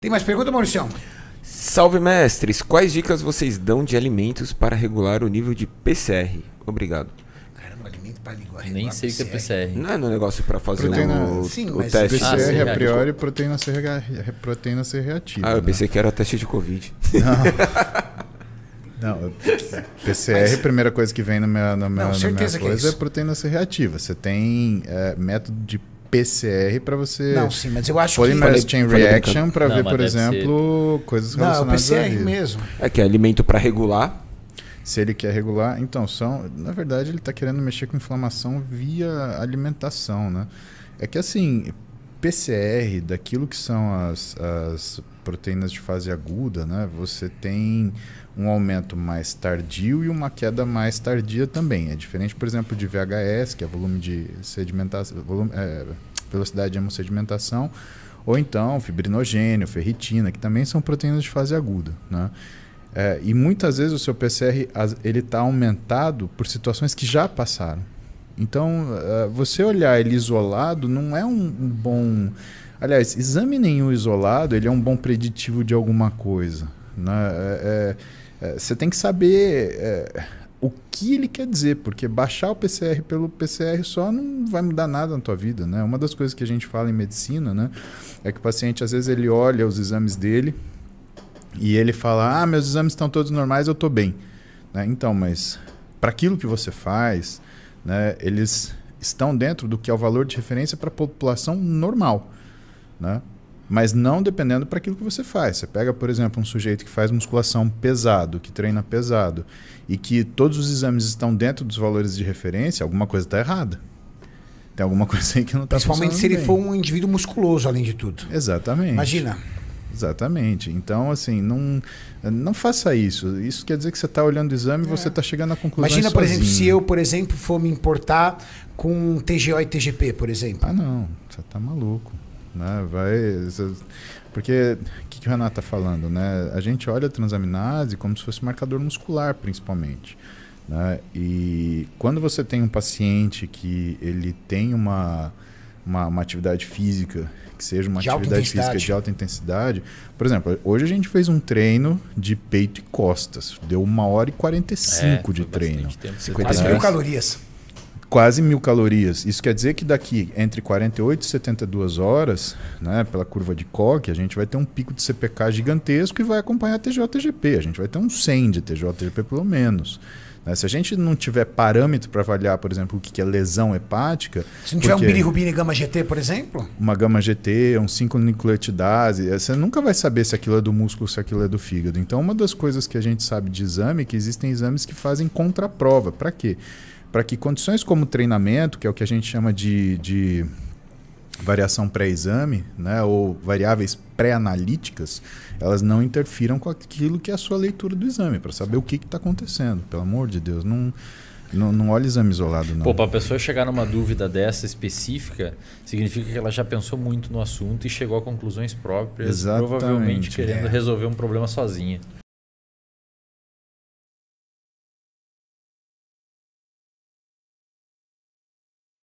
Tem mais pergunta, Mauricião? Salve, mestres! Quais dicas vocês dão de alimentos para regular o nível de PCR? Obrigado. Caramba, alimento para regular Nem sei o que é PCR. Não é um negócio para fazer proteína, o, sim, o teste. PCR ah, é a priori, proteína ser, é, proteína ser reativa. Ah, eu né? pensei que era teste de Covid. Não. Não, PCR, Mas, primeira coisa que vem na minha, na minha, não, na minha é coisa é, é, proteína ser reativa. Você tem é, método de PCR para você. Não, sim, mas eu acho que. Polymerase Chain Reaction para ver, por exemplo, ser... coisas relacionadas Não, é o PCR mesmo. É que é alimento para regular. Se ele quer regular. Então, são. Na verdade, ele está querendo mexer com inflamação via alimentação, né? É que assim, PCR, daquilo que são as, as proteínas de fase aguda, né, você tem um aumento mais tardio e uma queda mais tardia também. É diferente, por exemplo, de VHS, que é volume de sedimentação, volume, é, velocidade de hemossedimentação, ou então fibrinogênio, ferritina, que também são proteínas de fase aguda, né? É, e muitas vezes o seu PCR ele está aumentado por situações que já passaram. Então, eh, você olhar ele isolado não é um bom. Aliás, exame nenhum isolado ele é um bom preditivo de alguma coisa. Né? É, é, é você tem que saber é, o que ele quer dizer, porque baixar o PCR pelo PCR só não vai mudar nada na tua vida. Né? Uma das coisas que a gente fala em medicina né, é que o paciente, às vezes, ele olha os exames dele e ele fala: Ah, meus exames estão todos normais, eu estou bem. Né? Então, mas para aquilo que você faz né, eles estão dentro do que é o valor de referência para a população normal, né? mas não dependendo para aquilo que você faz. Você pega, por exemplo, um sujeito que faz musculação pesado, que treina pesado, e que todos os exames estão dentro dos valores de referência, alguma coisa está errada. Tem alguma coisa aí que não está Principalmente se ele bem. for um indivíduo musculoso, além de tudo. Exatamente. Imagina, Exatamente. Então, assim, não, não faça isso. Isso quer dizer que você está olhando o exame e é. você está chegando à conclusão. Imagina, por exemplo, se eu, por exemplo, for me importar com TGO e TGP, por exemplo. Ah, não. Você está maluco. Né? Vai. Porque o que, que o Renato está falando? Né? A gente olha a transaminase como se fosse marcador muscular, principalmente. Né? E quando você tem um paciente que ele tem uma uma, uma atividade física que seja uma de atividade física de alta intensidade. Por exemplo, hoje a gente fez um treino de peito e costas. Deu uma hora e 45 é, de treino. Quase mil calorias. Quase mil calorias. Isso quer dizer que daqui entre 48 e 72 horas, né, pela curva de Koch, a gente vai ter um pico de CPK gigantesco e vai acompanhar tj A gente vai ter um 100 de TjTGP pelo menos. Né? Se a gente não tiver parâmetro para avaliar, por exemplo, o que é lesão hepática. Se não tiver um bilirrubina gama GT, por exemplo? Uma gama GT, um 5-nucleotidase, eh, você nunca vai saber se aquilo é do músculo, se aquilo é do fígado. Então, uma das coisas que a gente sabe de exame é que existem exames que fazem contraprova. Para quê? Para que condições como treinamento, que é o que a gente chama de, de variação pré-exame, né, ou variáveis pré-analíticas, elas não interfiram com aquilo que é a sua leitura do exame, para saber o que está acontecendo. Pelo amor de Deus, não, não, não olha exame isolado, não. Pô, para a pessoa chegar numa dúvida dessa específica, significa que ela já pensou muito no assunto e chegou a conclusões próprias, Exatamente. provavelmente querendo é. resolver um problema sozinha.